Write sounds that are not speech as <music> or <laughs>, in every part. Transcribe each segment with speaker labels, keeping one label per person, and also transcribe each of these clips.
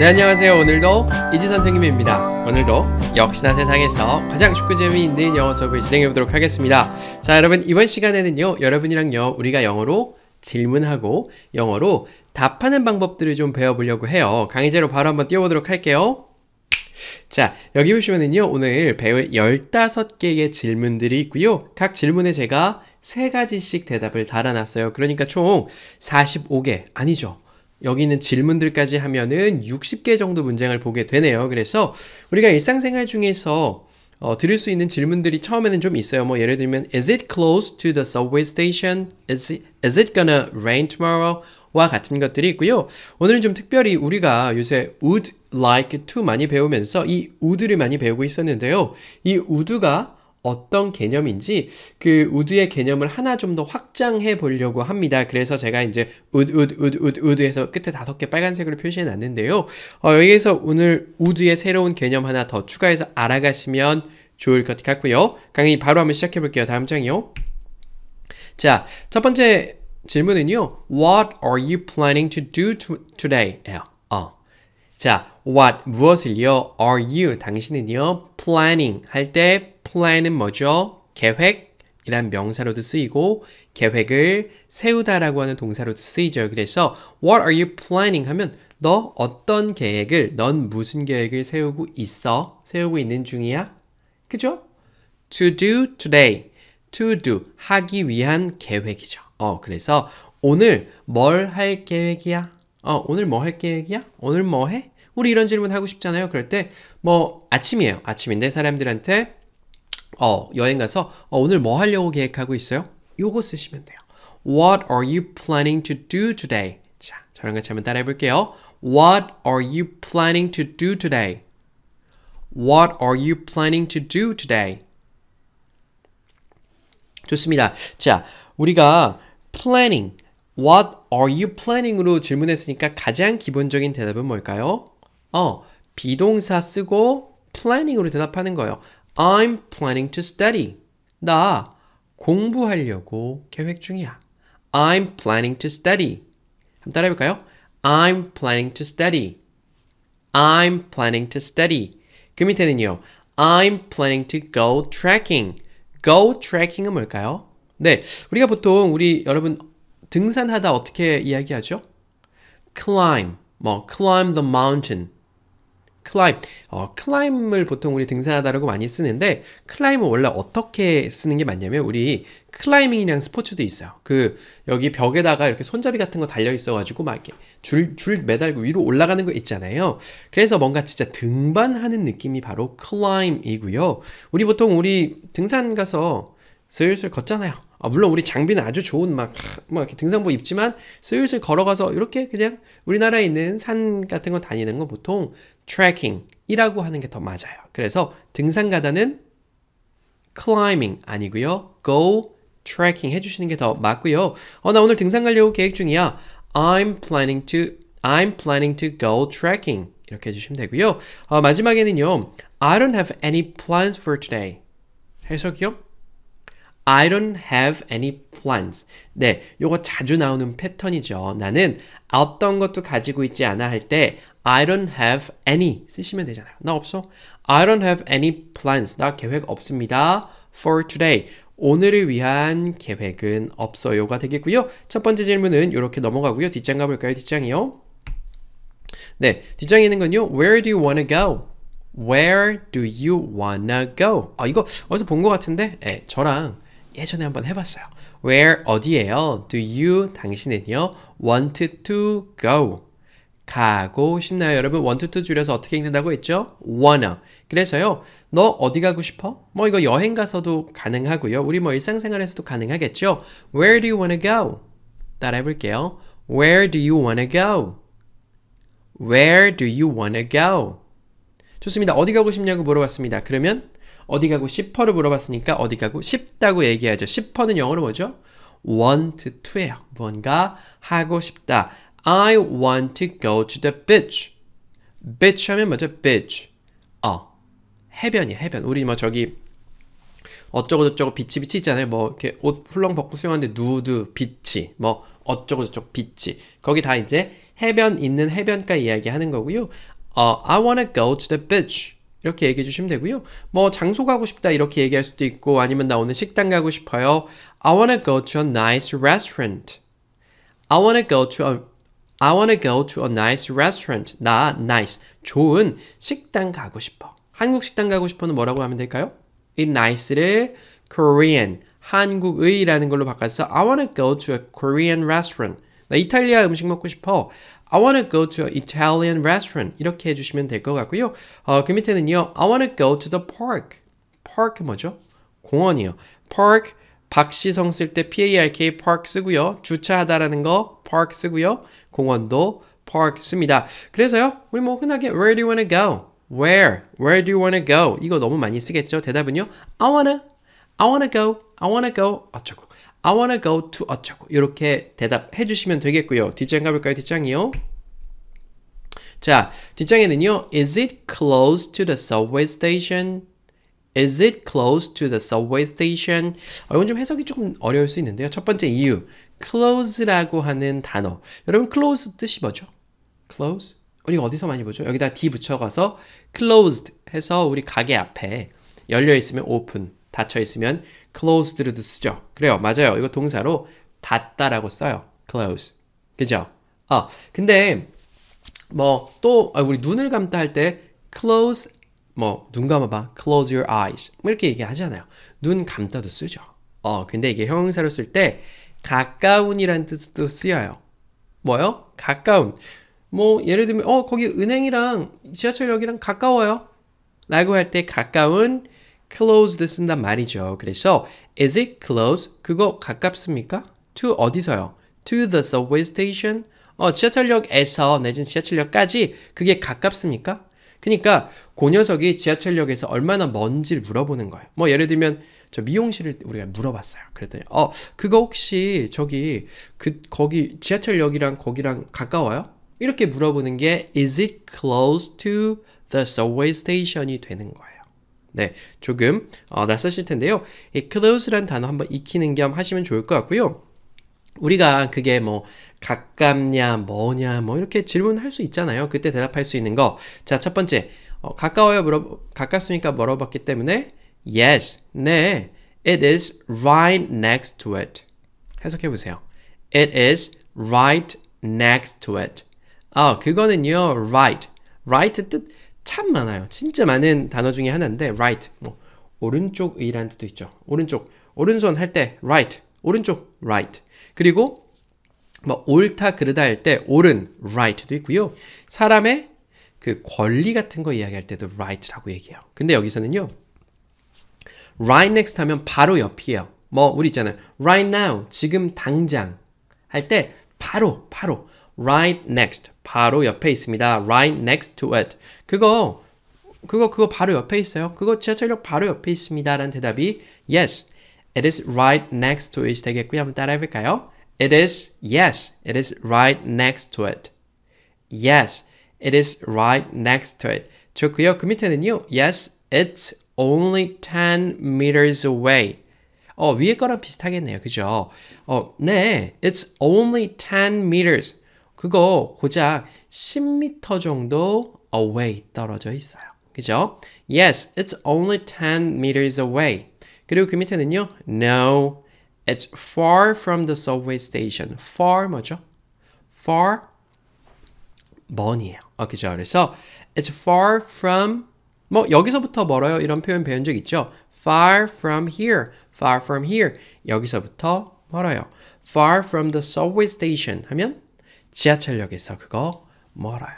Speaker 1: 네 안녕하세요 오늘도 이지 선생님입니다 오늘도 역시나 세상에서 가장 쉽고 재미있는 영어 수업을 진행해 보도록 하겠습니다 자 여러분 이번 시간에는요 여러분이랑요 우리가 영어로 질문하고 영어로 답하는 방법들을 좀 배워보려고 해요 강의제로 바로 한번 띄워보도록 할게요 자, 여기 보시면은요, 오늘 배울 15개의 질문들이 있고요. 각 질문에 제가 세가지씩 대답을 달아놨어요. 그러니까 총 45개, 아니죠. 여기 있는 질문들까지 하면은 60개 정도 문장을 보게 되네요. 그래서 우리가 일상생활 중에서 어, 들을 수 있는 질문들이 처음에는 좀 있어요. 뭐 예를 들면 Is it close to the subway station? Is it, is it gonna rain tomorrow? 와 같은 것들이 있고요. 오늘은 좀 특별히 우리가 요새 would like to 많이 배우면서 이 would를 많이 배우고 있었는데요. 이 would가 어떤 개념인지 그 우드의 개념을 하나 좀 더 확장해 보려고 합니다. 그래서 제가 이제 우드 우드 우드 우드 우드 해서 끝에 다섯 개 빨간색으로 표시해 놨는데요. 어, 여기에서 오늘 우드의 새로운 개념 하나 더 추가해서 알아가시면 좋을 것 같고요. 강의 바로 한번 시작해 볼게요. 다음 장이요. 자, 첫 번째 질문은요. What are you planning to do to, today? 예, 어. 자, what 무엇을요? Are you 당신은요? planning 할때 plan은 뭐죠? 계획이란 명사로도 쓰이고 계획을 세우다라고 하는 동사로도 쓰이죠. 그래서 what are you planning 하면 너 어떤 계획을 넌 무슨 계획을 세우고 있어? 세우고 있는 중이야? 그죠? to do today to do 하기 위한 계획이죠. 어, 그래서 오늘 뭘 할 계획이야? 어, 오늘 뭐 할 계획이야? 오늘 뭐 해? 우리 이런 질문 하고 싶잖아요. 그럴 때 뭐 아침이에요. 아침인데 사람들한테 어, 여행 가서 어, 오늘 뭐 하려고 계획하고 있어요? 요거 쓰시면 돼요. What are you planning to do today? 자, 저랑 같이 한번 따라해 볼게요. What are you planning to do today? What are you planning to do today? 좋습니다. 자, 우리가 planning, what are you planning으로 질문했으니까 가장 기본적인 대답은 뭘까요? 어, 비동사 쓰고 planning으로 대답하는 거예요. I'm planning to study. 나 공부하려고 계획 중이야. I'm planning to study. 한번 따라해 볼까요? I'm planning to study. I'm planning to study. 그 밑에는요. I'm planning to go trekking. Go trekking은 뭘까요? 네, 우리가 보통 우리 여러분 등산하다 어떻게 이야기하죠? Climb, 뭐 climb the mountain. climb. 어, climb을 보통 우리 등산하다라고 많이 쓰는데 climb은 원래 어떻게 쓰는 게 맞냐면 우리 클라이밍이랑 스포츠도 있어요. 그 여기 벽에다가 이렇게 손잡이 같은 거 달려 있어 가지고 막 이렇게 줄 줄 매달고 위로 올라가는 거 있잖아요. 그래서 뭔가 진짜 등반하는 느낌이 바로 climb이고요. 우리 보통 우리 등산 가서 슬슬 걷잖아요. 아, 물론 우리 장비는 아주 좋은 막, 막이 등산복 입지만 슬슬 걸어가서 이렇게 그냥 우리나라에 있는 산 같은 거 다니는 거 보통 trekking이라고 하는 게 더 맞아요. 그래서 등산 가다는 climbing 아니고요. go trekking 해주시는 게 더 맞고요. 어, 나 오늘 등산 가려고 계획 중이야. I'm planning to I'm planning to go trekking 이렇게 해주시면 되고요. 어, 마지막에는요. I don't have any plans for today. 해석이요? I don't have any plans. 네, 요거 자주 나오는 패턴이죠. 나는 어떤 것도 가지고 있지 않아 할 때 I don't have any 쓰시면 되잖아요. 나 없어. I don't have any plans. 나 계획 없습니다. For today. 오늘을 위한 계획은 없어요가 되겠고요. 첫 번째 질문은 이렇게 넘어가고요. 뒷장 가볼까요? 뒷장이요. 네, 뒷장에 있는 건요. Where do you wanna go? Where do you wanna go? 아, 이거 어디서 본 것 같은데? 예, 저랑 예전에 한번 해봤어요. Where 어디에요? Do you 당신은요? Want to go 가고 싶나요? 여러분 want to 줄여서 어떻게 읽는다고 했죠? wanna 그래서요 너 어디 가고 싶어? 뭐 이거 여행 가서도 가능하고요 우리 뭐 일상생활에서도 가능하겠죠 Where do you wanna go? 따라해 볼게요 Where do you wanna go? Where do you wanna go? 좋습니다 어디 가고 싶냐고 물어봤습니다 그러면 어디 가고 싶어를 물어봤으니까 어디 가고 싶다고 얘기하죠. 싶어는 영어로 뭐죠? want to예요. 뭔가 하고 싶다. I want to go to the beach. beach 하면 뭐죠? beach. 어. 해변이 해변. 우리 뭐 저기 어쩌고저쩌고 비치 비치 있잖아요. 뭐 이렇게 옷 훌렁 벗고 수영하는데 누드 비치 뭐 어쩌고저쩌고 비치 거기 다 이제 해변 있는 해변가 이야기하는 거고요. 어, I w a n t to go to the beach. 이렇게 얘기해 주시면 되고요. 뭐 장소 가고 싶다 이렇게 얘기할 수도 있고 아니면 나 오늘 식당 가고 싶어요. I wanna go to a nice restaurant. I wanna go to a I wanna go to a nice restaurant. 나 nice 좋은 식당 가고 싶어. 한국 식당 가고 싶어는 뭐라고 하면 될까요? 이 nice를 Korean 한국의라는 걸로 바꿔서 I wanna go to a Korean restaurant. 나 이탈리아 음식 먹고 싶어. I want to go to an Italian restaurant 이렇게 해주시면 될 것 같고요. 어, 그 밑에는요. I want to go to the park. park 뭐죠? 공원이요. park 박시성 쓸 때 park park 쓰고요. 주차하다라는 거 park 쓰고요. 공원도 park 씁니다. 그래서요. 우리 뭐 흔하게 where do you want to go? where where do you want to go? 이거 너무 많이 쓰겠죠. 대답은요. I wanna I wanna go I wanna go 어쩌고 I wanna go to 어쩌고 이렇게 대답해 주시면 되겠고요. 뒷장 가볼까요? 뒷장이요. 자, 뒷장에는요. Is it close to the subway station? Is it close to the subway station? 어, 이건 좀 해석이 조금 어려울 수 있는데요. 첫 번째 이유, close라고 하는 단어. 여러분 close 뜻이 뭐죠? close? 우리 어디서 많이 보죠? 여기다 d 붙여가서 closed 해서 우리 가게 앞에 열려 있으면 open, 닫혀 있으면 closed도 쓰죠. 그래요. 맞아요. 이거 동사로 닫다라고 써요. close. 그죠? 어, 뭐 아, 근데 뭐 또 우리 눈을 감다 할 때 close 뭐 눈 감아봐. close your eyes. 뭐 이렇게 얘기하잖아요. 눈 감다도 쓰죠. 어, 근데 이게 형용사로 쓸 때 가까운이란 뜻도 쓰여요. 뭐요? 가까운. 뭐 예를 들면 어 거기 은행이랑 지하철역이랑 가까워요. 라고 할 때 가까운 closed 쓴단 말이죠. 그래서 is it close? 그거 가깝습니까? to 어디서요? to the subway station? 어, 지하철역에서 내진 지하철역까지 그게 가깝습니까? 그러니까 그 녀석이 지하철역에서 얼마나 먼지를 물어보는 거예요. 뭐 예를 들면 저 미용실을 우리가 물어봤어요. 그랬더니 어 그거 혹시 저기 그 거기 지하철역이랑 거기랑 가까워요? 이렇게 물어보는 게 is it close to the subway station이 되는 거예요. 네, 조금 어, 낯설실 텐데요. 이 close란 단어 한번 익히는 겸 하시면 좋을 것 같고요. 우리가 그게 뭐 가깝냐, 뭐냐, 뭐 이렇게 질문할 수 있잖아요. 그때 대답할 수 있는 거. 자, 첫 번째 어, 가까워요 물어 가깝습니까 물어봤기 때문에 yes, 네, it is right next to it. 해석해 보세요. It is right next to it. 아, 그거는요, right, right 뜻참 많아요. 진짜 많은 단어 중에 하나인데 right 뭐 오른쪽이라는 뜻도 있죠. 오른쪽 오른손 할 때 right 오른쪽 right 그리고 뭐 옳다 그르다 할때 옳은 right도 있고요. 사람의 그 권리 같은 거 이야기할 때도 right라고 얘기해요. 근데 여기서는요. right next 하면 바로 옆이에요. 뭐 우리 있잖아요. right now 지금 당장 할 때 바로 바로 right next 바로 옆에 있습니다. Right next to it. 그거 그거 그거 바로 옆에 있어요. 그거 지하철역 바로 옆에 있습니다라는 대답이 yes. It is right next to it 되겠고요. 한번 따라해 볼까요? It is yes. It is right next to it. Yes. It is right next to it. 좋고요. 그 밑에는요. Yes, it's only 10 meters away. 어, 위에 거랑 비슷하겠네요. 그죠? 어, 네. It's only 10 meters. 그거 고작 10m 정도 away 떨어져 있어요. 그죠? Yes, it's only 10 meters away. 그리고 그 밑에는요. No, it's far from the subway station. far 뭐죠? far 먼이에요. 어, 그죠? 그래서 it's far from 뭐 여기서부터 멀어요. 이런 표현 배운 적 있죠? far from here. far from here. 여기서부터 멀어요. far from the subway station 하면 지하철역에서 그거 멀어요.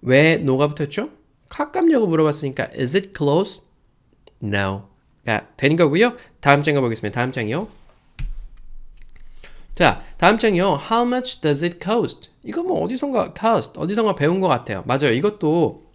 Speaker 1: 왜 노가 붙었죠? 가깝냐고 물어봤으니까 is it close? no가 된 거고요. 다음 장 가 보겠습니다. 다음 장이요. 자, 다음 장이요. How much does it cost? 이거 뭐 어디선가 cost 어디선가 배운 것 같아요. 맞아요. 이것도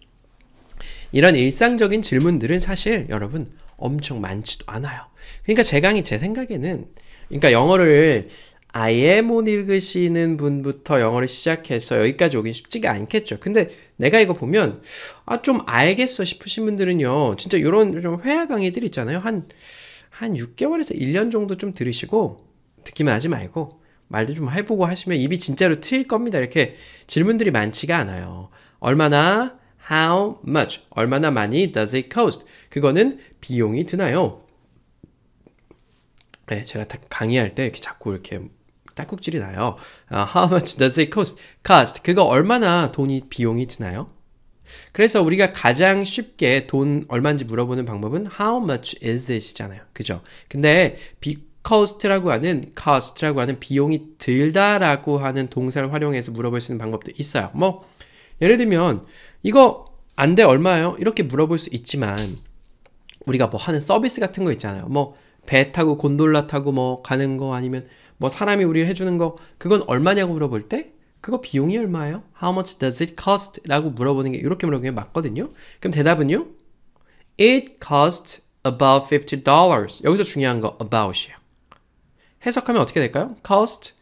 Speaker 1: 이런 일상적인 질문들은 사실 여러분 엄청 많지도 않아요. 그러니까 제 강의 제 생각에는 그러니까 영어를 아예 못 읽으시는 분부터 영어를 시작해서 여기까지 오긴 쉽지가 않겠죠. 근데 내가 이거 보면 아 좀 알겠어 싶으신 분들은요. 진짜 이런 좀 회화 강의들 있잖아요. 한 한 6개월에서 1년 정도 좀 들으시고 듣기만 하지 말고 말도 좀 해보고 하시면 입이 진짜로 트일 겁니다. 이렇게 질문들이 많지가 않아요. 얼마나 how much 얼마나 많이 does it cost 그거는 비용이 드나요? 네, 제가 강의할 때 이렇게 자꾸 이렇게 딸꾹질이 나요. 아, how much does it cost? cost. 그거 얼마나 돈이 비용이 드나요? 그래서 우리가 가장 쉽게 돈 얼마인지 물어보는 방법은 how much is it이잖아요. 그죠? 근데 cost라고 하는 cost라고 하는 비용이 들다라고 하는 동사를 활용해서 물어볼 수 있는 방법도 있어요. 뭐 예를 들면 이거 안 돼 얼마예요? 이렇게 물어볼 수 있지만 우리가 뭐 하는 서비스 같은 거 있잖아요. 뭐 배 타고 곤돌라 타고 뭐 가는 거 아니면 뭐 사람이 우리를 해주는 거 그건 얼마냐고 물어볼 때 그거 비용이 얼마예요? How much does it cost? 라고 물어보는 게 이렇게 물어보는 게 맞거든요. 그럼 대답은요. It costs about $50. 여기서 중요한 거 about이에요. 해석하면 어떻게 될까요? cost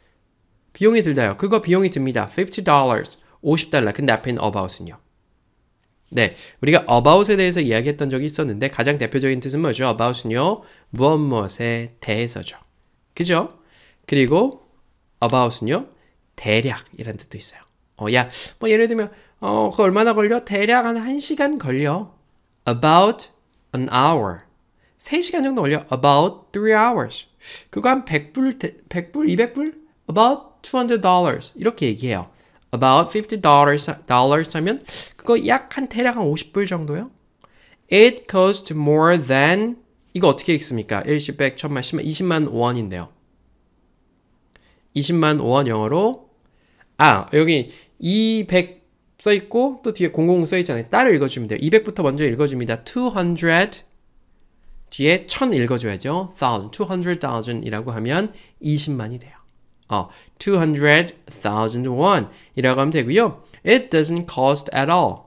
Speaker 1: 비용이 들다요. 그거 비용이 듭니다. $50. 50달러. 근데 앞에는 about은요. 네, 우리가 about에 대해서 이야기했던 적이 있었는데 가장 대표적인 뜻은 뭐죠? about은요. 무엇 무엇에 대해서죠. 그죠? 그리고 about은요, 대략이라 뜻도 있어요. 어, 야, 뭐 예를 들면, 어, 그 얼마나 걸려? 대략 한 1시간 걸려. about an hour. 3시간 정도 걸려. about 3 hours. 그거 한 100불, 100불, 200불? about $200. 이렇게 얘기해요. about $50 dollars 하면 그거 약 한 대략 한 50불 정도요. It c o s t more than 이거 어떻게 읽습니까? 1십, 100, 1000만, 10만, 20만 원인데요. 20만 5원 영어로 아 여기 200 써있고 또 뒤에 00 써있잖아요 따로 읽어주면 돼요 200부터 먼저 읽어줍니다 200 뒤에 1000 읽어줘야죠 1000, 200,000 이라고 하면 20만이 돼요 어, 200,000 won 이라고 하면 되고요 It doesn't cost at all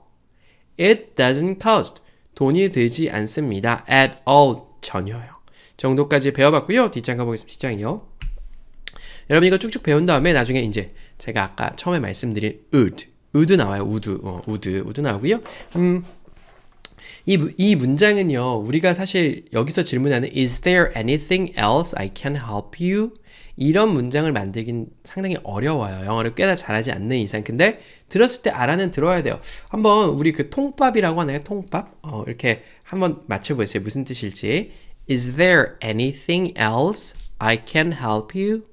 Speaker 1: It doesn't cost 돈이 들지 않습니다 at all 전혀요 정도까지 배워봤고요 뒷장 가보겠습니다 뒷장이요 여러분 이거 쭉쭉 배운 다음에 나중에 이제 제가 아까 처음에 말씀드린 would, would 나와요. would, 어, would, would 나오고요. 음, 이, 이 문장은요. 우리가 사실 여기서 질문하는 is there anything else I can help you? 이런 문장을 만들긴 상당히 어려워요. 영어를 꽤나 잘하지 않는 이상. 근데 들었을 때 알아는 들어야 돼요. 한번 우리 그 통밥이라고 하나요? 통밥? 어, 이렇게 한번 맞춰보세요. 무슨 뜻일지. Is there anything else I can help you?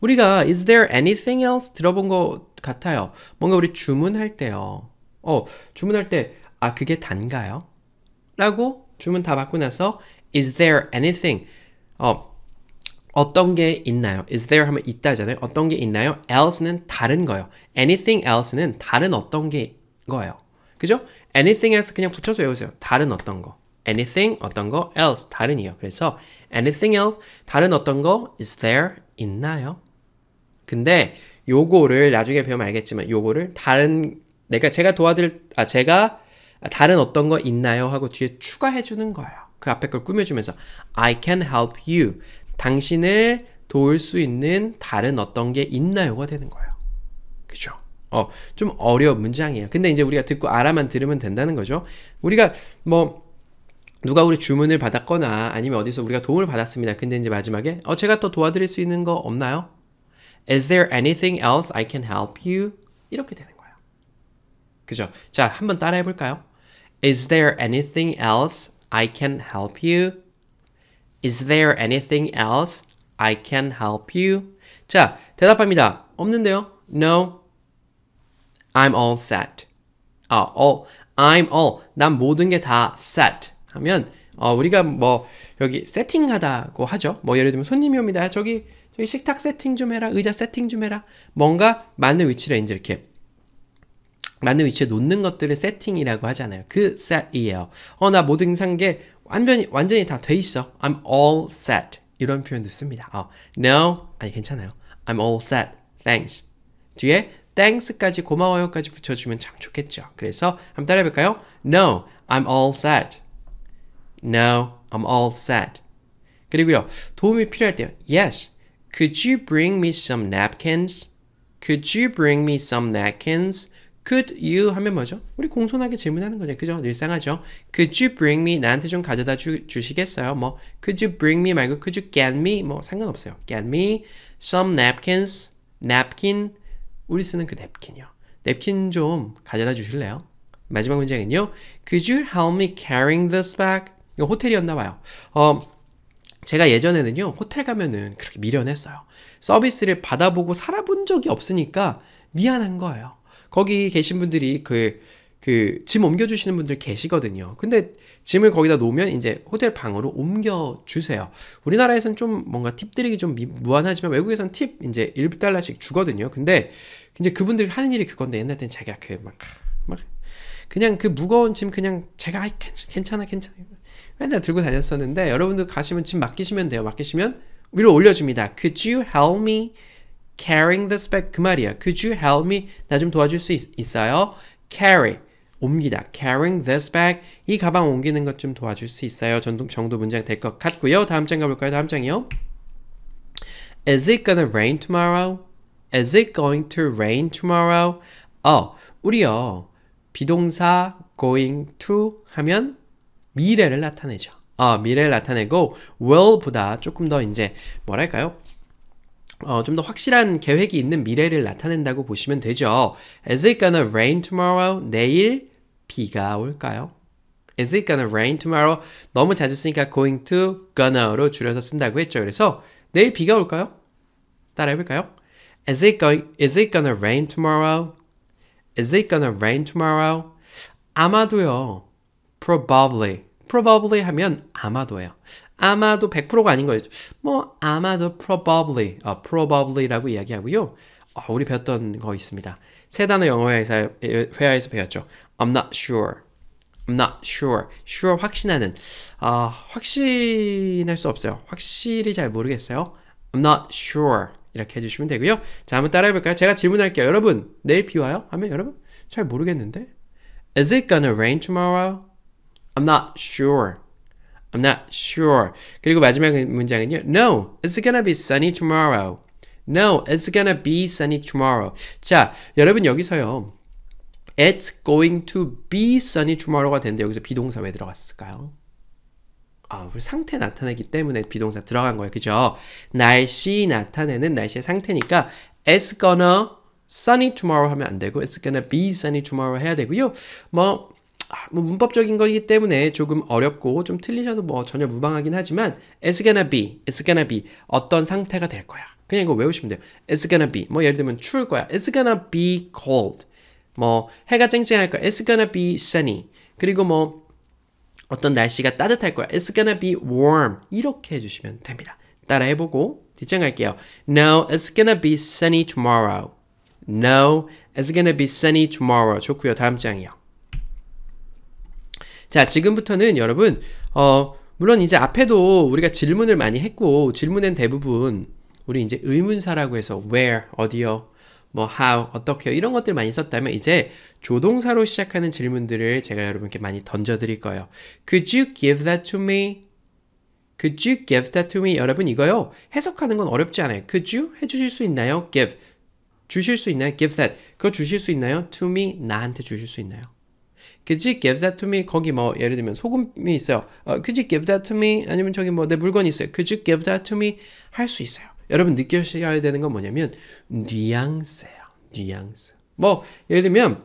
Speaker 1: 우리가 is there anything else 들어본 것 같아요. 뭔가 우리 주문할 때요. 어, 주문할 때 아, 그게 단가요? 라고 주문 다 받고 나서 is there anything 어, 어떤 게 있나요? is there 하면 있다잖아요. 어떤 게 있나요? else는 다른 거예요. anything else는 다른 어떤 게 거예요. 그죠? anything else 그냥 붙여서 외우세요. 다른 어떤 거. anything 어떤 거 else 다른이요. 그래서 anything else 다른 어떤 거 is there 있나요? 근데 요거를 나중에 배우면 알겠지만 요거를 다른 내가 제가 도와드릴 아 제가 다른 어떤 거 있나요 하고 뒤에 추가해 주는 거예요. 그 앞에 걸 꾸며 주면서 I can help you. 당신을 도울 수 있는 다른 어떤 게 있나요가 되는 거예요. 그죠? 어, 좀 어려운 문장이에요. 근데 이제 우리가 듣고 알아만 들으면 된다는 거죠. 우리가 뭐 누가 우리 주문을 받았거나 아니면 어디서 우리가 도움을 받았습니다. 근데 이제 마지막에 어 제가 또 도와드릴 수 있는 거 없나요? Is there anything else I can help you? 이렇게 되는 거예요. 그죠? 자, 한번 따라해 볼까요? Is there anything else I can help you? Is there anything else I can help you? 자, 대답합니다. 없는데요? No. I'm all set. 아, all. I'm all. 난 모든 게 다 set. 하면 어, 우리가 뭐 여기 세팅하다고 하죠. 뭐 예를 들면 손님이 옵니다. 저기 저기 식탁 세팅 좀 해라. 의자 세팅 좀 해라. 뭔가 맞는 위치를 이제 이렇게 맞는 위치에 놓는 것들을 세팅이라고 하잖아요. 그 set이에요. 어, 나 모든 상계 완전히, 완전히 다 돼 있어. I'm all set. 이런 표현도 씁니다. 어, no. 아니, 괜찮아요. I'm all set. Thanks. 뒤에 thanks까지 고마워요까지 붙여주면 참 좋겠죠. 그래서 한번 따라해볼까요? No. I'm all set. No, w I'm all set. 그리고요. 도움이 필요할 때요. Yes, could you bring me some napkins? Could you bring me some napkins? Could you 하면 뭐죠? 우리 공손하게 질문하는 거죠. 그죠? 일상하죠. Could you bring me 나한테 좀 가져다 주, 주시겠어요? 뭐 Could you bring me 말고 Could you get me? 뭐 상관없어요. Get me some napkins. napkin 우리 쓰는 그 냅킨이요. 냅킨 좀 가져다 주실래요? 마지막 문장은요. Could you help me carrying this bag? 이거 호텔이었나 봐요. 어, 제가 예전에는요 호텔 가면은 그렇게 미련했어요. 서비스를 받아보고 살아본 적이 없으니까 미안한 거예요. 거기 계신 분들이 그 그 짐 옮겨주시는 분들 계시거든요. 근데 짐을 거기다 놓으면 이제 호텔 방으로 옮겨주세요. 우리나라에선 좀 뭔가 팁 드리기 좀 미, 무한하지만 외국에선 팁 이제 1달러씩 주거든요. 근데 이제 그분들 이 하는 일이 그건데 옛날 때는 제가 그막막 막 그냥 그 무거운 짐 그냥 제가 아이 괜찮아 괜찮아 맨날 들고 다녔었는데 여러분도 가시면 짐 맡기시면 돼요. 맡기시면 위로 올려줍니다. Could you help me carrying t h i s bag? 그 말이야. Could you help me? 나 좀 도와줄 수 있, 어요 Carry. 옵니다. Carrying this bag. 이 가방 옮기는 것 좀 도와줄 수 있어요. 전동 정도 문장 될 것 같고요. 다음 장 가볼까요? 다음 장이요. Is it gonna rain tomorrow? Is it going to rain tomorrow? 어, 우리요. 비동사 going to 하면 미래를 나타내죠. 아, 미래를 나타내고 will보다 조금 더 이제 뭐랄까요? 어, 좀 더 확실한 계획이 있는 미래를 나타낸다고 보시면 되죠. Is it gonna rain tomorrow? 내일 비가 올까요? Is it gonna rain tomorrow? 너무 자주 쓰니까 going to, gonna로 줄여서 쓴다고 했죠. 그래서 내일 비가 올까요? 따라 해볼까요? Is it going? Is it gonna rain tomorrow? Is it gonna rain tomorrow? 아마도요. Probably. probably 하면 아마도예요. 아마도 100%가 아닌 거예요. 뭐 아마도 probably, 어, probably라고 이야기하고요. 어, 우리 배웠던 거 있습니다. 세 단어 영어 회사, 화에서 배웠죠. I'm not sure. I'm not sure. sure 확신하는. 어, 확신할 수 없어요. 확실히 잘 모르겠어요. I'm not sure. 이렇게 해주시면 되고요. 자, 한번 따라해 볼까요? 제가 질문할게요. 여러분, 내일 비 와요? 하면 여러분, 잘 모르겠는데. Is it gonna rain tomorrow? I'm not sure. I'm not sure. 그리고 마지막 문장은요. No, it's gonna be sunny tomorrow. No, it's gonna be sunny tomorrow. 자, 여러분 여기서요. It's going to be sunny tomorrow가 되는데 여기서 비동사 왜 들어갔을까요? 아, 우리 상태 나타내기 때문에 비동사 들어간 거예요. 그죠? 날씨 나타내는 날씨의 상태니까 it's gonna sunny tomorrow 하면 안 되고 it's gonna be sunny tomorrow 해야 되고요. 뭐뭐 문법적인 거기 때문에 조금 어렵고 좀 틀리셔도 뭐 전혀 무방하긴 하지만 it's gonna be, it's gonna be 어떤 상태가 될 거야. 그냥 이거 외우시면 돼요. it's gonna be 뭐 예를 들면 추울 거야. it's gonna be cold 뭐 해가 쨍쨍할 거야. it's gonna be sunny 그리고 뭐 어떤 날씨가 따뜻할 거야. It's gonna be warm. 이렇게 해주시면 됩니다. 따라해보고 뒷장 갈게요. No, it's gonna be sunny tomorrow. No, it's gonna be sunny tomorrow. 좋고요. 다음 장이요. 자, 지금부터는 여러분, 어, 물론 이제 앞에도 우리가 질문을 많이 했고, 질문엔 대부분 우리 이제 의문사라고 해서 where, 어디요, 뭐 how, 어떻게요, 이런 것들 많이 썼다면 이제 조동사로 시작하는 질문들을 제가 여러분께 많이 던져드릴 거예요. Could you give that to me? Could you give that to me? 여러분 이거요 해석하는 건 어렵지 않아요. Could you 해주실 수 있나요? Give 주실 수 있나요? Give that 그거 주실 수 있나요? To me 나한테 주실 수 있나요? Could you give that to me? 거기 뭐 예를 들면 소금이 있어요. 어, could you give that to me? 아니면 저기 뭐 내 물건이 있어요. Could you give that to me? 할 수 있어요. 여러분 느껴셔야 되는 건 뭐냐면 뉘앙스예요. 뉘앙스. 뭐 예를 들면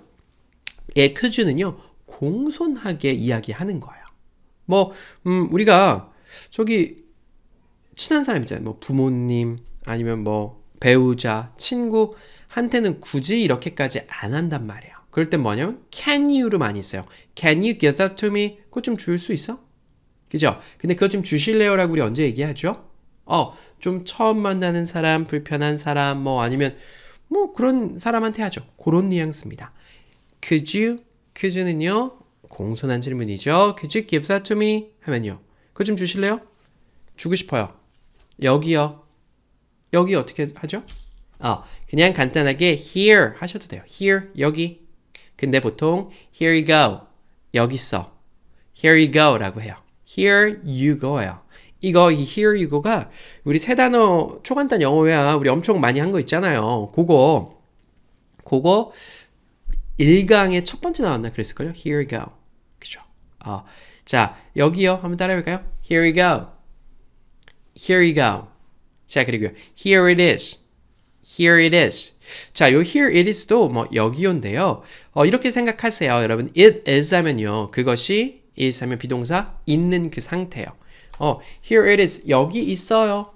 Speaker 1: 예, could는요 공손하게 이야기하는 거예요. 뭐 음, 우리가 저기 친한 사람 있잖아요. 뭐 부모님 아니면 뭐 배우자, 친구 한테는 굳이 이렇게까지 안 한단 말이에요. 그럴 땐 뭐냐면 can you를 많이 써요. Can you get that to me? 그거 좀 줄 수 있어? 그죠? 근데 그거 좀 주실래요? 라고 우리 언제 얘기하죠? 어, 좀 처음 만나는 사람, 불편한 사람, 뭐 아니면 뭐 그런 사람한테 하죠. 그런 뉘앙스입니다. Could you? Could 는요 공손한 질문이죠. Could you give that to me? 하면요. 그거 좀 주실래요? 주고 싶어요. 여기요. 여기 어떻게 하죠? 어, 그냥 간단하게 here 하셔도 돼요. here, 여기, 근데 보통 here you go, 여기 있어. here you go라고 해요. here you go예요. 이거 이 here you go가 우리 세 단어 초간단 영어 외야 우리 엄청 많이 한 거 있잖아요. 그거 그거 1강에첫 번째 나왔나 그랬을걸요? Here you go. 그죠? 어, 자, 여기요. 한번 따라해볼까요? Here you go. Here you go. 자, 그리고 here it is. Here it is. 자, 요 here it is도 뭐 여기요인데요. 어, 이렇게 생각하세요. 여러분, it is 하면요. 그것이 is 하면 비동사 있는 그 상태예요. 어, here it is. 여기 있어요.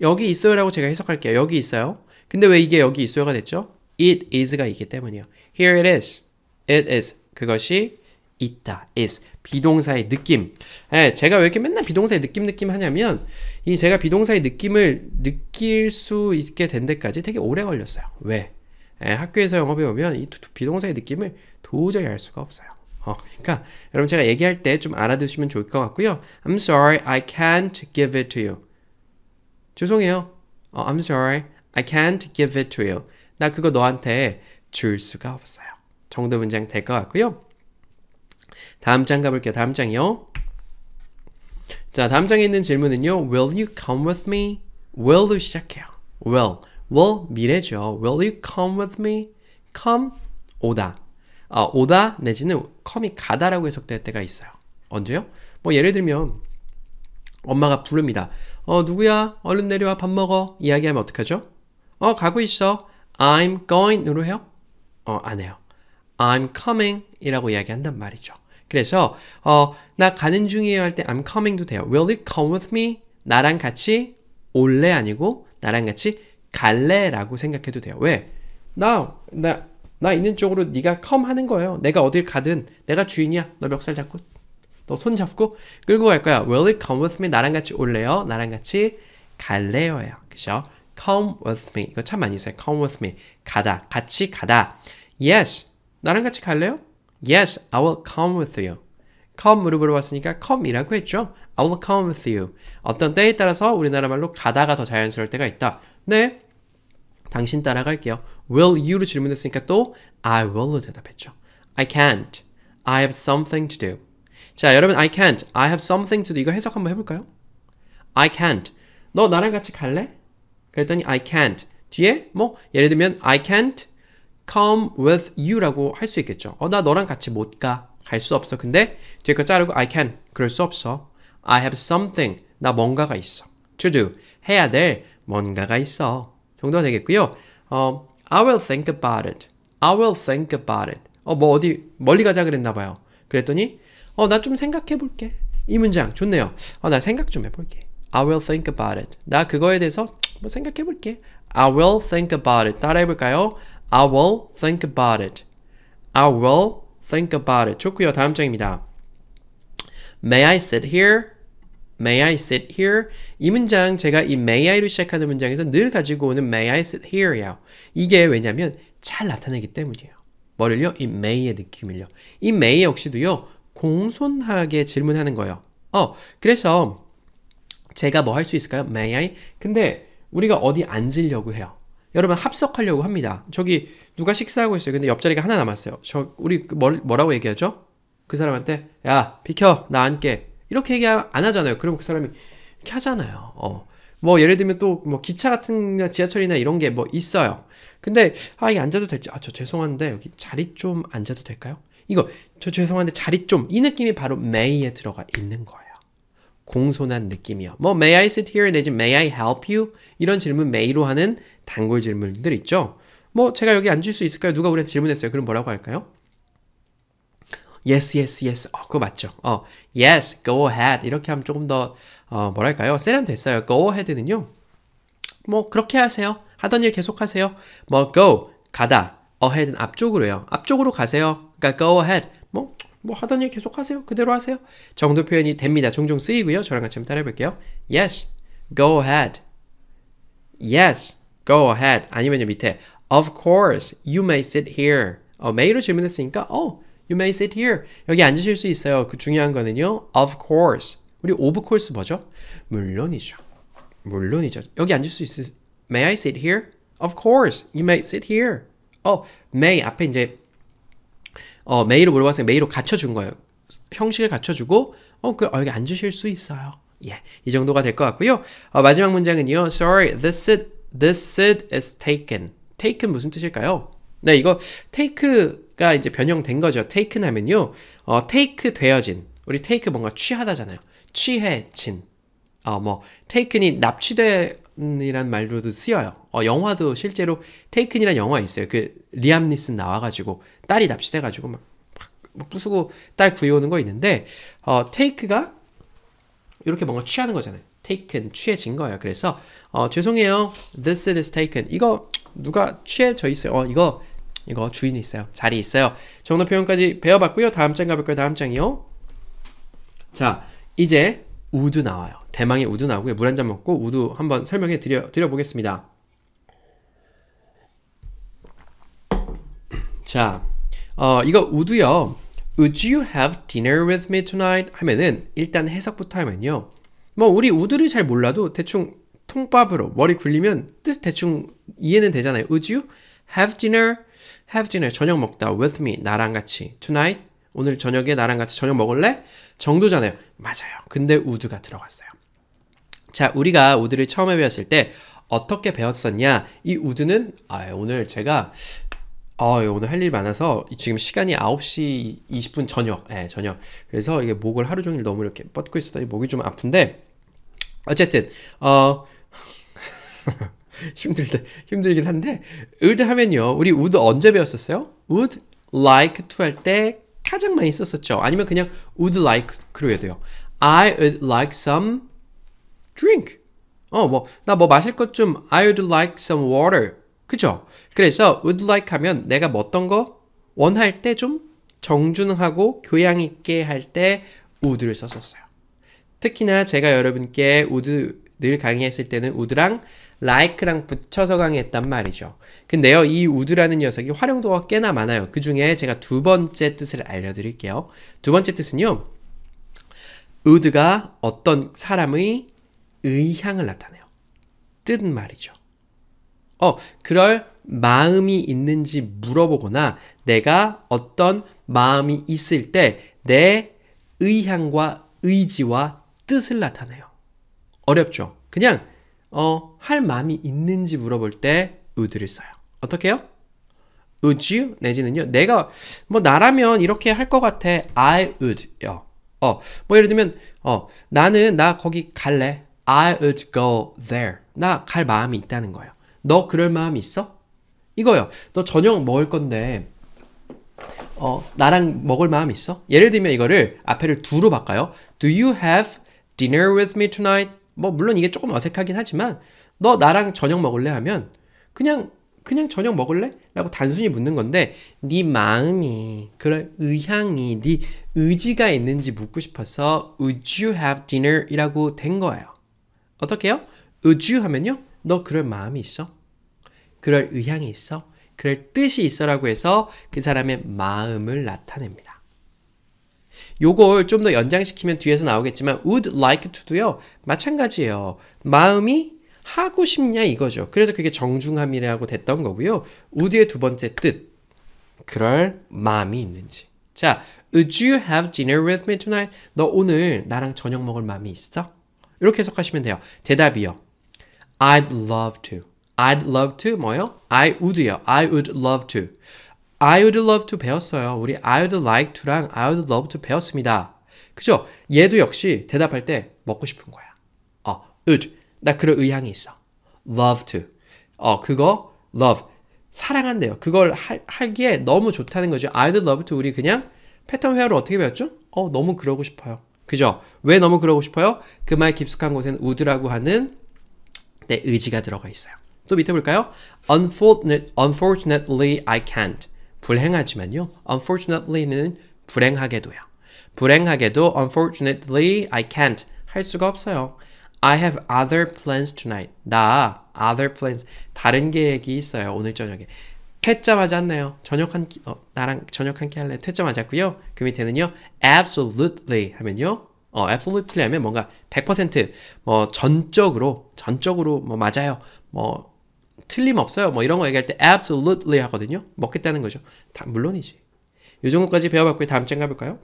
Speaker 1: 여기 있어요라고 제가 해석할게요. 여기 있어요. 근데 왜 이게 여기 있어요가 됐죠? it is가 있기 때문이요. here it is. it is. 그것이 있다. is. 비동사의 느낌. 예, 제가 왜 이렇게 맨날 비동사의 느낌 느낌 하냐면 이 제가 비동사의 느낌을 느낄 수 있게 된 데까지 되게 오래 걸렸어요. 왜? 에, 예, 학교에서 영어 배우면 이 비동사의 느낌을 도저히 알 수가 없어요. 어, 그러니까 여러분 제가 얘기할 때 좀 알아두시면 좋을 것 같고요. I'm sorry, I can't give it to you. 죄송해요. 어, I'm sorry, I can't give it to you. 나 그거 너한테 줄 수가 없어요. 정도 문장 될 것 같고요. 다음 장 가볼게요. 다음 장이요. 자, 다음 장에 있는 질문은요. Will you come with me? will로 시작해요. will. will 미래죠. will you come with me? come 오다. 아, 오다 내지는 come이 가다라고 해석될 때가 있어요. 언제요? 뭐 예를 들면 엄마가 부릅니다. 어, 누구야? 얼른 내려와 밥 먹어. 이야기하면 어떡하죠? 어, 가고 있어. I'm going으로 해요? 어, 안 해요. I'm coming 이라고 이야기한단 말이죠. 그래서 어, 나 가는 중이에요 할 때 I'm coming도 돼요. Will you come with me? 나랑 같이 올래 아니고 나랑 같이 갈래라고 생각해도 돼요. 왜? 나 나 나 있는 쪽으로 네가 come 하는 거예요. 내가 어딜 가든 내가 주인이야. 너 멱살 잡고 너 손 잡고 끌고 갈 거야. Will you come with me? 나랑 같이 올래요? 나랑 같이 갈래요예요. 그죠? Come with me. 이거 참 많이 써요. Come with me. 가다. 같이 가다. Yes. 나랑 같이 갈래요? Yes, I will come with you. come 무릎으로 왔으니까 come이라고 했죠. I will come with you. 어떤 때에 따라서 우리나라 말로 가다가 더 자연스러울 때가 있다. 네, 당신 따라갈게요. Will you로 질문했으니까 또 I will로 대답했죠. I can't. I have something to do. 자, 여러분 I can't. I have something to do. 이거 해석 한번 해볼까요? I can't. 너 나랑 같이 갈래? 그랬더니 I can't. 뒤에 뭐 예를 들면 I can't come with you라고 할 수 있겠죠. 어, 나 너랑 같이 못 가. 갈 수 없어. 근데 뒤에 거 자르고 I can. 그럴 수 없어. I have something. 나 뭔가가 있어. To do. 해야 될 뭔가가 있어. 정도가 되겠고요. 어, I will think about it. I will think about it. 어, 뭐 어디 멀리 가자 그랬나 봐요. 그랬더니 어, 나 좀 생각해 볼게. 이 문장 좋네요. 어, 나 생각 좀 해볼게. I will think about it. 나 그거에 대해서 뭐 생각해 볼게. I will think about it. 따라해 볼까요? I will think about it. I will think about it. 좋고요. 다음 장입니다. May I sit here? May I sit here? 이 문장 제가 이 may I로 시작하는 문장에서 늘 가지고 오는 may I sit here예요. 이게 왜냐면 잘 나타내기 때문이에요. 뭐를요? 이 may의 느낌을요. 이 may 역시도요. 공손하게 질문하는 거예요. 어, 그래서 제가 뭐 할 수 있을까요? May I? 근데 우리가 어디 앉으려고 해요. 여러분 합석하려고 합니다. 저기 누가 식사하고 있어요. 근데 옆자리가 하나 남았어요. 저 우리 그 뭘, 뭐라고 얘기하죠? 그 사람한테 야 비켜 나 앉게 이렇게 얘기 안 하잖아요. 그러면 그 사람이 이렇게 하잖아요. 어. 뭐 예를 들면 또 뭐 기차 같은 지하철이나 이런 게 뭐 있어요. 근데 아 이게 앉아도 될지 아 저 죄송한데 여기 자리 좀 앉아도 될까요? 이거 저 죄송한데 자리 좀 이 느낌이 바로 메이에 들어가 있는 거예요. 공손한 느낌이요. 뭐 may I sit here 내지 may I help you 이런 질문 may로 하는 단골 질문들 있죠. 뭐 제가 여기 앉을 수 있을까요? 누가 우리한테 질문했어요. 그럼 뭐라고 할까요? yes, yes, yes. 어, 그거 맞죠? 어, yes, go ahead. 이렇게 하면 조금 더, 어, 뭐랄까요? 세련됐어요. go ahead는요. 뭐, 그렇게 하세요. 하던 일 계속 하세요. 뭐, go, 가다. ahead는 앞쪽으로요. 앞쪽으로 가세요. 그러니까 go ahead. 뭐 하던 일 계속 하세요. 그대로 하세요. 정도 표현이 됩니다. 종종 쓰이고요. 저랑 같이 한번 따라해 볼게요. Yes, go ahead. Yes, go ahead. 아니면요 밑에 Of course, you may sit here. 어, may로 질문했으니까 어, you may sit here. 여기 앉으실 수 있어요. 그 중요한 거는요. Of course. 우리 of course 뭐죠? 물론이죠. 물론이죠. 여기 앉을 수 있으... May I sit here? Of course, you may sit here. 어, may 앞에 이제 어, 메일을물어봤을때메일로 갖춰준 거예요. 형식을 갖춰주고 어, 그 여기 앉으실 수 있어요. 예, 이 정도가 될 것 같고요. 어, 마지막 문장은요. Sorry, this seat, this seat is taken. Taken 무슨 뜻일까요? 네, 이거 take가 이제 변형된 거죠. taken 하면요, 어, take 되어진. 우리 take 뭔가 취하다잖아요. 취해진. 어, 뭐 taken이 납치돼 이란 말로도 쓰여요. 어, 영화도 실제로 테이큰이란 영화 있어요. 그 리암 니슨 나와가지고 딸이 납치돼가지고 막, 막 부수고 딸 구해오는 거 있는데 어, 테이크가 이렇게 뭔가 취하는 거잖아요. 테이큰 취해진 거예요. 그래서 어, 죄송해요. This is taken. 이거 누가 취해져 있어요. 어, 이거 이거 주인이 있어요. 자리 있어요. 정답 표현까지 배워봤고요. 다음 장 가볼까요? 다음 장이요. 자, 이제 우드 나와요. 대망의 우드 나오고요. 물 한 잔 먹고 우드 한번 설명해 드려, 드려보겠습니다. 자, 어, 이거 우드요. Would you have dinner with me tonight? 하면은 일단 해석부터 하면요. 뭐 우리 우드를 잘 몰라도 대충 통밥으로 머리 굴리면 뜻 대충 이해는 되잖아요. Would you have dinner? have dinner 저녁 먹다 with me 나랑 같이 tonight 오늘 저녁에 나랑 같이 저녁 먹을래? 정도잖아요. 맞아요. 근데 우드가 들어갔어요. 자, 우리가 우드를 처음에 배웠을 때 어떻게 배웠었냐? 이 우드는 아, 오늘 제가 어, 오늘 할 일 많아서 지금 시간이 9시 20분 저녁, 예, 저녁. 그래서 이게 목을 하루 종일 너무 이렇게 뻗고 있었더니 목이 좀 아픈데 어쨌든 어 <laughs> 힘들다 힘들긴 한데 w 드 하면요 우리 우드 언제 배웠었어요? would like to 할때 가장 많이 썼었죠. 아니면 그냥 would like 그래도 돼요. I would like some drink. 어, 뭐, 나 뭐 마실 것 좀, I would like some water. 그죠? 그래서 would like 하면 내가 뭐 어떤 거 원할 때 좀정준하고 교양 있게 할 때 would를 썼었어요. 특히나 제가 여러분께 would를 강의했을 때는 would랑 like랑 붙여서 강의했단 말이죠. 근데요, 이 would라는 녀석이 활용도가 꽤나 많아요. 그 중에 제가 두 번째 뜻을 알려드릴게요. 두 번째 뜻은요, would가 어떤 사람의 의향을 나타내요. 뜻 말이죠. 어, 그럴 마음이 있는지 물어보거나 내가 어떤 마음이 있을 때 내 의향과 의지와 뜻을 나타내요. 어렵죠? 그냥 어, 할 마음이 있는지 물어볼 때 would를 써요. 어떻게 해요? would you? 내지는요. 내가 뭐 나라면 이렇게 할 것 같아. I would요. 어, 뭐 예를 들면 어, 나는 나 거기 갈래. I would go there. 나 갈 마음이 있다는 거예요. 너 그럴 마음이 있어? 이거요. 너 저녁 먹을 건데 어, 나랑 먹을 마음 이 있어? 예를 들면 이거를 앞에를 do로 바꿔요. Do you have dinner with me tonight? 뭐 물론 이게 조금 어색하긴 하지만 너 나랑 저녁 먹을래 하면 그냥 그냥 저녁 먹을래? 라고 단순히 묻는 건데 네 마음이 그런 의향이 네 의지가 있는지 묻고 싶어서 Would you have dinner? 이라고 된 거예요. 어떻게요? Would you 하면요? 너 그럴 마음이 있어? 그럴 의향이 있어? 그럴 뜻이 있어라고 해서 그 사람의 마음을 나타냅니다. 요걸 좀 더 연장시키면 뒤에서 나오겠지만 would like to도요. 마찬가지예요. 마음이 하고 싶냐 이거죠. 그래서 그게 정중함이라고 됐던 거고요. would의 두 번째 뜻. 그럴 마음이 있는지. 자, would you have dinner with me tonight? 너 오늘 나랑 저녁 먹을 마음이 있어? 이렇게 해석하시면 돼요. 대답이요. I'd love to. I'd love to 뭐요? I would요. I would love to. I would love to 배웠어요. 우리 I would like to랑 I would love to 배웠습니다. 그죠? 얘도 역시 대답할 때 먹고 싶은 거야. 어, would. 나 그럴 의향이 있어. love to. 어, 그거 love. 사랑한대요. 그걸 할, 하기에 너무 좋다는 거죠. I would love to. 우리 그냥 패턴 회화를 어떻게 배웠죠? 어, 너무 그러고 싶어요. 그죠? 왜 너무 그러고 싶어요? 그 말 깊숙한 곳엔 would라고 하는 내 의지가 들어가 있어요. 또 밑에 볼까요? Unfortunate, unfortunately, I can't. 불행하지만요. unfortunately는 불행하게도요. 불행하게도 unfortunately I can't 할 수가 없어요. I have other plans tonight. 나 other plans 다른 계획이 있어요. 오늘 저녁에. 퇴짜 맞았네요. 저녁 한 어, 나랑 저녁 한끼 할래. 퇴짜 맞았고요. 그 밑에는요. absolutely 하면요. 어, absolutely 하면 뭔가 100%뭐 전적으로 전적으로 뭐 맞아요. 뭐 틀림없어요. 뭐 이런 거 얘기할 때 absolutely 하거든요. 먹겠다는 거죠. 다 물론이지. 요 정도까지 배워봤고요. 다음 장 가볼까요?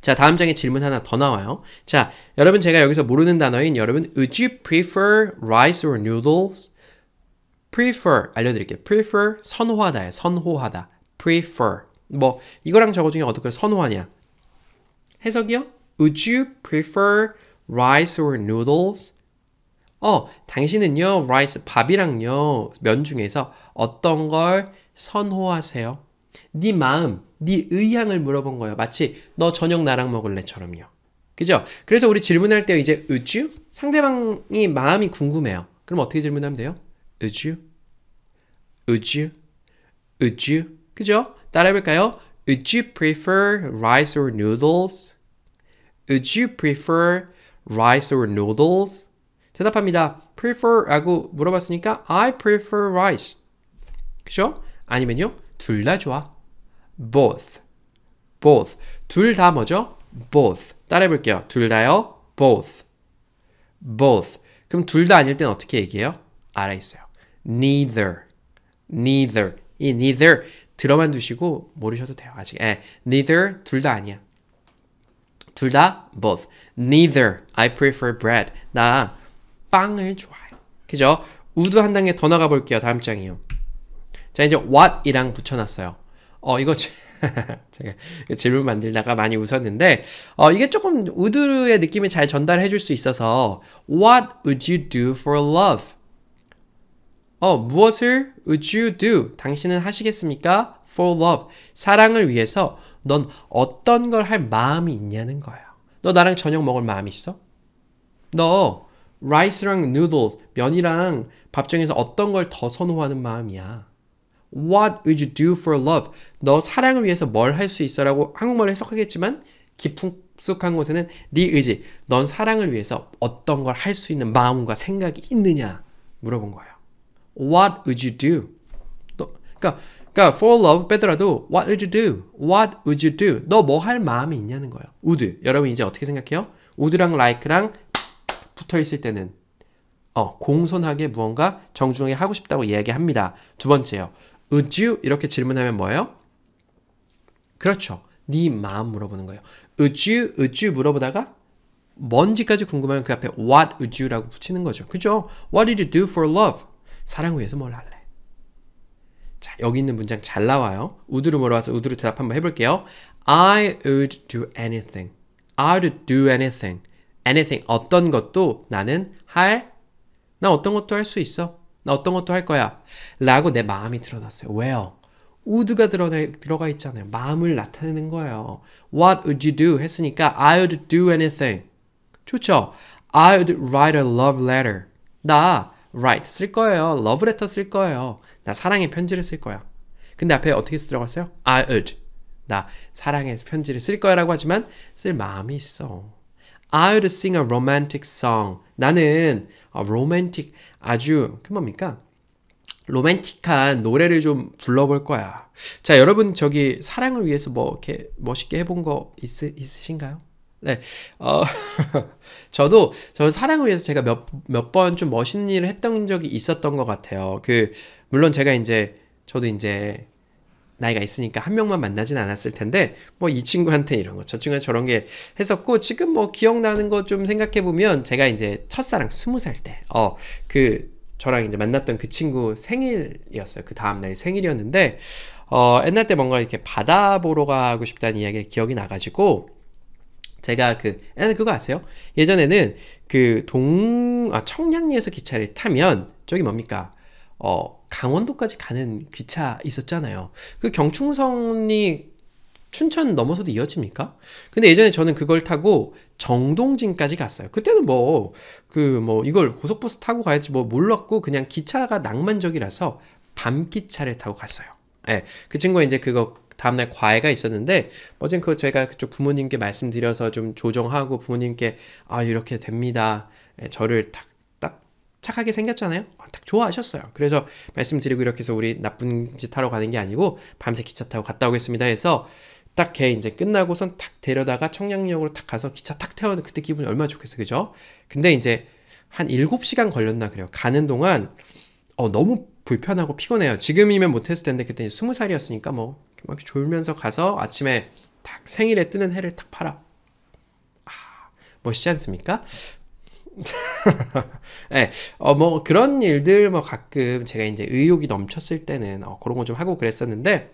Speaker 1: 자, 다음 장에 질문 하나 더 나와요. 자, 여러분 제가 여기서 모르는 단어인 여러분 would you prefer rice or noodles? prefer 알려드릴게요. prefer 선호하다에요 선호하다. prefer 뭐 이거랑 저거 중에 어떻게 선호하냐? 해석이요? would you prefer rice or noodles? 어, 당신은요, rice, 밥이랑요, 면 중에서 어떤 걸 선호하세요? 네 마음, 네 의향을 물어본 거예요. 마치 너 저녁 나랑 먹을래처럼요. 그죠? 그래서 우리 질문할 때 이제 would you? 상대방이 마음이 궁금해요. 그럼 어떻게 질문하면 돼요? would you? would you? would you? 그죠? 따라해볼까요? would you prefer rice or noodles? would you prefer rice or noodles? 대답합니다. prefer라고 물어봤으니까 I prefer rice. 그죠? 아니면요. 둘 다 좋아. both. both. 둘 다 뭐죠? both. 따라해 볼게요. 둘 다요. both. both. 그럼 둘 다 아닐 땐 어떻게 얘기해요? 알아 있어요. neither. neither. 이 neither 들어만 두시고 모르셔도 돼요. 아직. 에, neither 둘 다 아니야. 둘 다 both. neither I prefer bread. 나 빵을 좋아해요. 그죠? 우드 한 단계 더 나가 볼게요. 다음 장이요. 자, 이제 what이랑 붙여놨어요. 어, 이거 <laughs> 제가 질문 만들다가 많이 웃었는데 어, 이게 조금 우드의 느낌을잘 전달해 줄 수 있어서 What would you do for love? 어, 무엇을 would you do? 당신은 하시겠습니까? For love. 사랑을 위해서 넌 어떤 걸 할 마음이 있냐는 거예요. 너 나랑 저녁 먹을 마음 있어? 너 rice랑 noodles, 면이랑 밥 중에서 어떤 걸 더 선호하는 마음이야? What would you do for love? 너 사랑을 위해서 뭘 할 수 있어? 라고 한국말로 해석하겠지만 깊숙한 곳에는 네 의지, 넌 사랑을 위해서 어떤 걸 할 수 있는 마음과 생각이 있느냐 물어본 거예요. What would you do? 너, 그러니까, 그러니까 for love 빼더라도 What would you do? What would you do? 너 뭐 할 마음이 있냐는 거예요. Would 여러분 이제 어떻게 생각해요? Would랑 like랑 붙어 있을 때는 어, 공손하게 무언가 정중하게 하고 싶다고 이야기합니다. 두 번째요. Would you? 이렇게 질문하면 뭐예요? 그렇죠. 네 마음 물어보는 거예요. Would you? Would you? 물어보다가 뭔지까지 궁금하면 그 앞에 What would you라고 붙이는 거죠. 그죠? What did you do for love? 사랑 위해서 뭘 할래? 자, 여기 있는 문장 잘 나와요. 우드로 물어봐서 우드로 대답 한번 해볼게요. I would do anything. I would do anything. anything 어떤 것도 나는 할 나 어떤 것도 할 수 있어 나 어떤 것도 할 거야 라고 내 마음이 드러났어요 왜요? would가 들어가 있잖아요 마음을 나타내는 거예요 what would you do 했으니까 I would do anything 좋죠 I would write a love letter 나 write 쓸 거예요 love letter 쓸 거예요 나 사랑의 편지를 쓸 거야 근데 앞에 어떻게 들어갔어요? I would 나 사랑의 편지를 쓸 거야라고 하지만 쓸 마음이 있어 I'd sing a romantic song. 나는 a 아, romantic 아주 그 뭡니까? 로맨틱한 노래를 좀 불러볼 거야. 자, 여러분 저기 사랑을 위해서 뭐 이렇게 멋있게 해본 거 있, 있으신가요? 네, 어, <laughs> 저도 저 사랑을 위해서 제가 몇 몇 번 좀 멋있는 일을 했던 적이 있었던 것 같아요. 그 물론 제가 이제 저도 이제 나이가 있으니까 한 명만 만나진 않았을 텐데 뭐 이 친구한테 이런 거저 친구한테 저런 게 했었고 지금 뭐 기억나는 거 좀 생각해 보면 제가 이제 첫사랑 스무 살 때 어 그 저랑 이제 만났던 그 친구 생일이었어요 그 다음 날이 생일이었는데 어 옛날 때 뭔가 이렇게 바다 보러 가고 싶다는 이야기가 기억이 나가지고 제가 그 옛날 그거 아세요? 예전에는 그동아 청량리에서 기차를 타면 저기 뭡니까 어, 강원도까지 가는 기차 있었잖아요. 그 경충선이 춘천 넘어서도 이어집니까? 근데 예전에 저는 그걸 타고 정동진까지 갔어요. 그때는 뭐, 그, 뭐, 이걸 고속버스 타고 가야지 뭐 몰랐고, 그냥 기차가 낭만적이라서 밤기차를 타고 갔어요. 예. 네, 그 친구가 이제 그거 다음날 과외가 있었는데 어젠 그거 제가 그쪽 부모님께 말씀드려서 좀 조정하고 부모님께 아 이렇게 됩니다 예, 저를 딱, 딱 착하게 생겼잖아요 아, 좋아하셨어요. 그래서 말씀드리고 이렇게 해서 우리 나쁜 짓 하러 가는 게 아니고 밤새 기차 타고 갔다 오겠습니다 해서 딱 걔 이제 끝나고선 탁 데려다가 청량역으로 탁 가서 기차 탁 태워는 그때 기분이 얼마나 좋겠어. 그죠? 근데 이제 한 7시간 걸렸나 그래요. 가는 동안 어 너무 불편하고 피곤해요. 지금이면 못했을 텐데 그때 20살이었으니까 뭐 막 졸면서 가서 아침에 딱 생일에 뜨는 해를 탁 팔아. 아, 멋있지 않습니까? <laughs> 네, 어, 뭐 그런 일들 뭐 가끔 제가 이제 의욕이 넘쳤을 때는 어, 그런 거 좀 하고 그랬었는데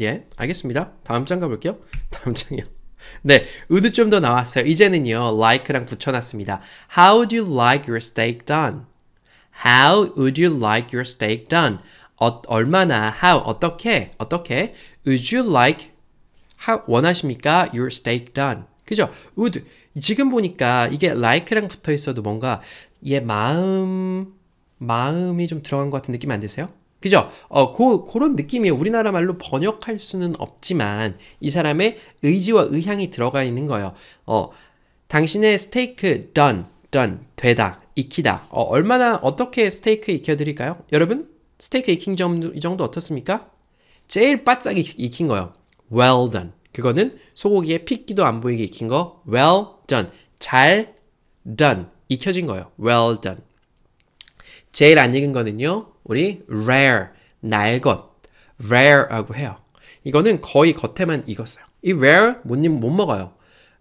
Speaker 1: 예, 알겠습니다. 다음 장 가볼게요. 다음 장이요. 네, would 좀 더 나왔어요. 이제는요, like랑 붙여놨습니다. How would you like your steak done? How would you like your steak done? 어, 얼마나, how, 어떻게, 어떻게, would you like, how, 원하십니까? your steak done. 그죠? would, 지금 보니까 이게 like랑 붙어 있어도 뭔가 얘 마음 마음이 좀 들어간 것 같은 느낌 안 드세요? 그죠? 어, 고, 그런 느낌이에요. 우리나라 말로 번역할 수는 없지만 이 사람의 의지와 의향이 들어가 있는 거예요. 어, 당신의 스테이크 done, done, 되다, 익히다. 어, 얼마나 어떻게 스테이크 익혀드릴까요? 여러분 스테이크 익힌 점, 이 정도 어떻습니까? 제일 바싹 익힌 거예요. Well done. 그거는 소고기에 핏기도 안 보이게 익힌 거 well done. 잘 done. 익혀진 거예요. well done. 제일 안 익은 거는요. 우리 rare. 날 것. rare라고 해요. 이거는 거의 겉에만 익었어요. 이 rare 못, 못 먹어요.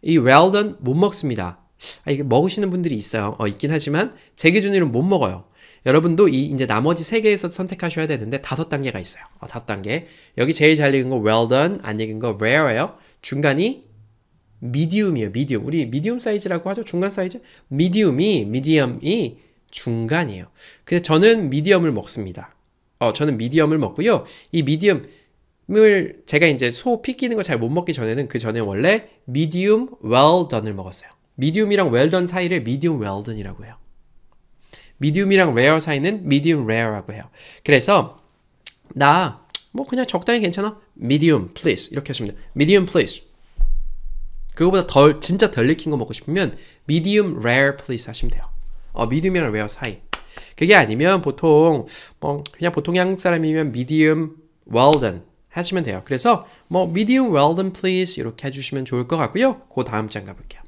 Speaker 1: 이 well done 못 먹습니다. 아, 이게 먹으시는 분들이 있어요. 어, 있긴 하지만 제 기준으로는 못 먹어요. 여러분도 이 이제 나머지 세 개에서 선택하셔야 되는데 다섯 단계가 있어요. 어, 다섯 단계. 여기 제일 잘 읽은 거 well done, 안 읽은 거 rare예요. 중간이 medium이에요. medium. 우리 medium 사이즈라고 하죠. 중간 사이즈. medium이 medium이 중간이에요. 근데 저는 medium을 먹습니다. 어, 저는 medium을 먹고요. 이 medium 을 제가 이제 소피 끼는 거 잘 못 먹기 전에는 그 전에 원래 medium well done을 먹었어요. medium이랑 well done 사이를 medium well done이라고 해요. 미디움이랑 레어 사이는 미디움 레어라고 해요. 그래서 나 뭐 그냥 적당히 괜찮아. 미디움 플 u m p 이렇게 하시면 돼요. 미디움 플 u m p 그거보다 덜 진짜 덜 익힌 거 먹고 싶으면 미디움 레어 플 r a r 하시면 돼요. 어, 미디움이랑 r 어 사이. 그게 아니면 보통 뭐 그냥 보통 한국 사람이면 미디움 i 든 하시면 돼요. 그래서 뭐 미디움 웰든 플 w e l 이렇게 해주시면 좋을 것 같고요. 그 다음 장 가볼게요.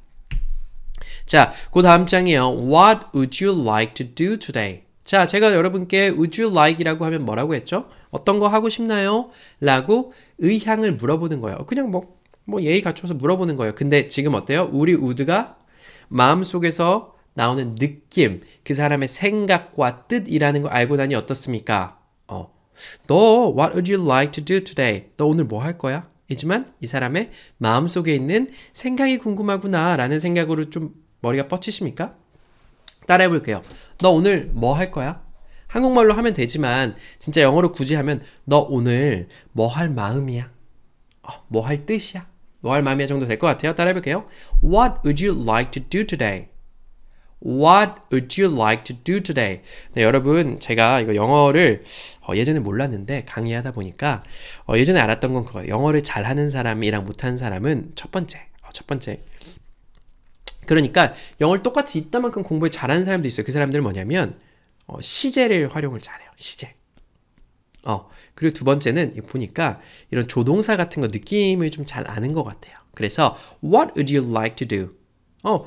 Speaker 1: 자, 그 다음 장이에요. What would you like to do today? 자, 제가 여러분께 would you like이라고 하면 뭐라고 했죠? 어떤 거 하고 싶나요? 라고 의향을 물어보는 거예요. 그냥 뭐, 뭐 예의 갖춰서 물어보는 거예요. 근데 지금 어때요? 우리 우드가 마음속에서 나오는 느낌, 그 사람의 생각과 뜻이라는 걸 알고 나니 어떻습니까? 어. 너 what would you like to do today? 너 오늘 뭐 할 거야? 하지만이 사람의 마음속에 있는 생각이 궁금하구나 라는 생각으로 좀 머리가 뻗치십니까? 따라해 볼게요. 너 오늘 뭐 할 거야? 한국말로 하면 되지만 진짜 영어로 굳이 하면 너 오늘 뭐 할 마음이야? 어, 뭐할 뜻이야? 뭐 할 마음이야 정도 될 것 같아요. 따라해 볼게요. What would you like to do today? What would you like to do today? 네, 여러분, 제가 이거 영어를 어, 예전에 몰랐는데 강의하다 보니까 어, 예전에 알았던 건 그거예요. 영어를 잘하는 사람이랑 못하는 사람은 첫 번째, 어, 첫 번째 그러니까 영어를 똑같이 이다만큼 공부에 잘하는 사람도 있어요. 그 사람들은 뭐냐면 어, 시제를 활용을 잘해요. 시제. 어 그리고 두 번째는 보니까 이런 조동사 같은 거 느낌을 좀 잘 아는 것 같아요. 그래서 What would you like to do? 어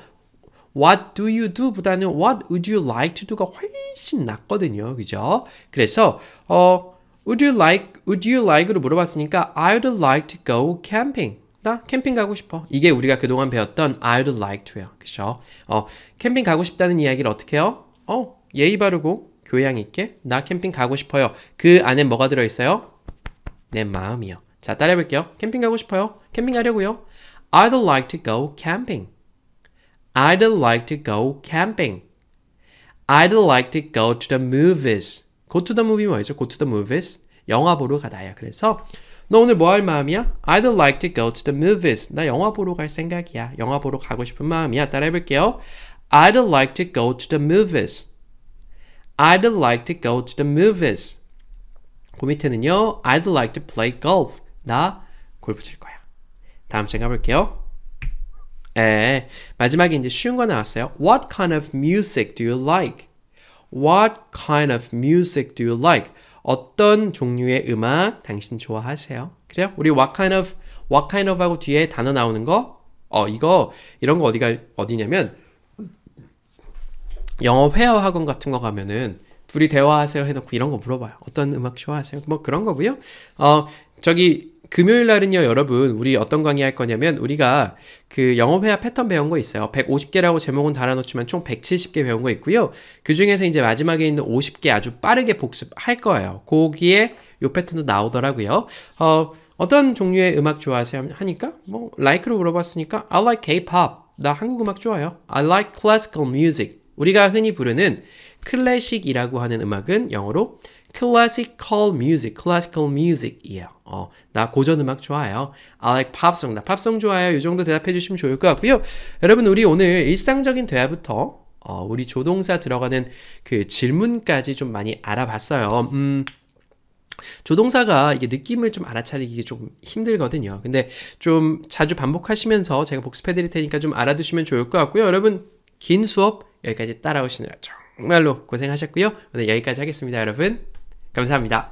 Speaker 1: What do you do? 보다는 What would you like to do가 훨씬 낫거든요. 그죠? 그래서 어 Would you like Would you like로 물어봤으니까 I would like to go camping. 나 캠핑 가고 싶어. 이게 우리가 그동안 배웠던 I'd like to야. 그쵸? 어, 캠핑 가고 싶다는 이야기를 어떻게 해요? 어, 예의 바르고 교양 있게 나 캠핑 가고 싶어요. 그 안에 뭐가 들어있어요? 내 마음이요. 자, 따라해볼게요. 캠핑 가고 싶어요. 캠핑 가려고요. I'd like to go camping. I'd like to go camping. I'd like to go to the movies. Go to the movie 뭐죠? Go to the movies. 영화 보러 가다요. 그래서 너오늘 뭐 할 마음이야? I'd like to go to the movies. 나 영화 보러 갈 생각이야. 영화 보러 가고 싶은 마음이야. 따라 해볼게요. I'd like to go to the movies. I'd like to go to the movies. 그 밑에는요. I'd like to play golf. 나 골프 칠 거야. 다음 시간 볼게요. 에, 마지막에 이제 쉬운 거 나왔어요. What kind of music do you like? What kind of music do you like? 어떤 종류의 음악 당신 좋아하세요? 그래요? 우리 what kind of what kind of 하고 뒤에 단어 나오는 거? 어, 이거 이런 거 어디가 어디냐면 영어 회화 학원 같은 거 가면은 둘이 대화하세요 해놓고 이런 거 물어봐요. 어떤 음악 좋아하세요? 뭐 그런 거고요. 어, 저기 금요일 날은요, 여러분, 우리 어떤 강의 할 거냐면, 우리가 그 영업회화 패턴 배운 거 있어요. 150개라고 제목은 달아놓지만 총 170개 배운 거 있고요. 그 중에서 이제 마지막에 있는 50개 아주 빠르게 복습할 거예요. 거기에 요 패턴도 나오더라고요. 어, 어떤 종류의 음악 좋아하세요? 하니까, 뭐, like로 물어봤으니까, I like K-pop. 나 한국 음악 좋아요. I like classical music. 우리가 흔히 부르는 클래식이라고 하는 음악은 영어로 classical music, classical music이에요. 어, 나 고전 음악 좋아요. I like 팝송, 나 팝송 좋아요. 이 정도 대답해 주시면 좋을 것 같고요. 여러분 우리 오늘 일상적인 대화부터 어, 우리 조동사 들어가는 그 질문까지 좀 많이 알아봤어요. 음, 조동사가 이게 느낌을 좀 알아차리기 좀 힘들거든요. 근데 좀 자주 반복하시면서 제가 복습해 드릴 테니까 좀 알아두시면 좋을 것 같고요. 여러분 긴 수업 여기까지 따라오시느라 정말로 고생하셨고요. 오늘 여기까지 하겠습니다, 여러분. 감사합니다.